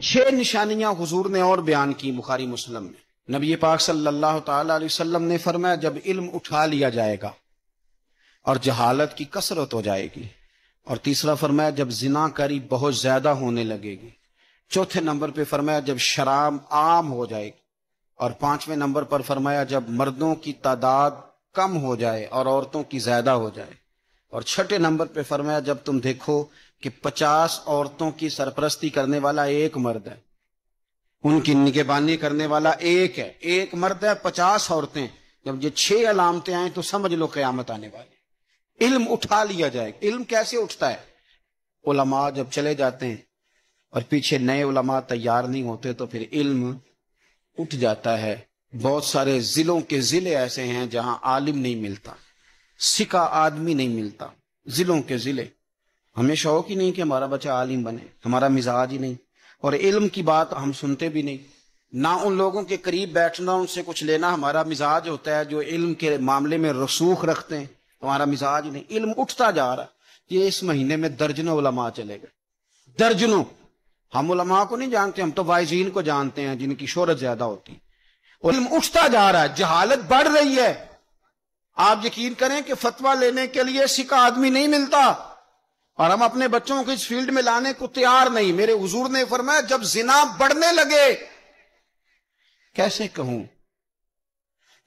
छह निशानियां हुजूर ने और बयान की बुखारी मुस्लिम में नबी पाक सल्लल्लाहु अलैहि वसल्लम ने फरमाया जब इल्म उठा लिया जाएगा और जहालत की कसरत हो जाएगी और तीसरा फरमाया जब जिनाकारी बहुत ज्यादा होने लगेगी चौथे नंबर पर फरमाया जब शराब आम हो जाएगी और पांचवें नंबर पर फरमाया जब मर्दों की तादाद कम हो जाए और औरतों की ज्यादा हो जाए और छठे नंबर पर फरमाया जब तुम देखो कि पचास औरतों की सरपरस्ती करने वाला एक मर्द है उनकी निगेबानी करने वाला एक है एक मर्द है पचास औरतें जब ये छह अलामतें आए तो समझ लो क्यामत आने वाली इल्म उठा लिया जाए इल्म कैसे उठता है उलमा जब चले जाते हैं और पीछे नए उलमा तैयार नहीं होते तो फिर इल्म उठ जाता है बहुत सारे जिलों के जिले ऐसे हैं जहां आलिम नहीं मिलता सिका आदमी नहीं मिलता जिलों के जिले हमें शौक ही नहीं कि हमारा बच्चा आलिम बने हमारा मिजाज ही नहीं और इल्म की बात हम सुनते भी नहीं ना उन लोगों के करीब बैठना उनसे कुछ लेना हमारा मिजाज होता है जो इल्म के मामले में रसूख रखते हैं हमारा मिजाज ही नहीं इल्म उठता जा रहा ये इस महीने में दर्जनों उलमा चले गए दर्जनों हम उलमा को नहीं जानते हम तो वाइजीन को जानते हैं जिनकी शोहरत ज्यादा होती इल्म उठता जा रहा है जहालत बढ़ रही है आप यकीन करें कि फतवा लेने के लिए सिखा आदमी नहीं मिलता और हम अपने बच्चों को इस फील्ड में लाने को तैयार नहीं मेरे हजूर ने फरमाया जब जिना बढ़ने लगे कैसे कहूं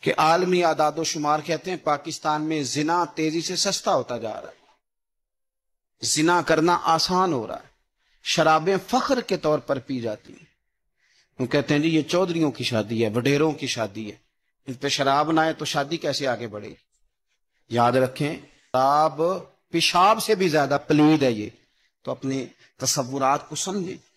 कि आलमी आदाद शुमार कहते हैं पाकिस्तान में जिना तेजी से सस्ता होता जा रहा है जिना करना आसान हो रहा है शराबें फख्र के तौर पर पी जाती हैं वो कहते हैं जी ये चौधरीों की शादी है वडेरों की शादी है इन पर शराब ना आए तो शादी कैसे आगे बढ़ेगी याद रखें शराब पेशाब से भी ज्यादा पलीद है ये तो अपने तस्वुरात को समझें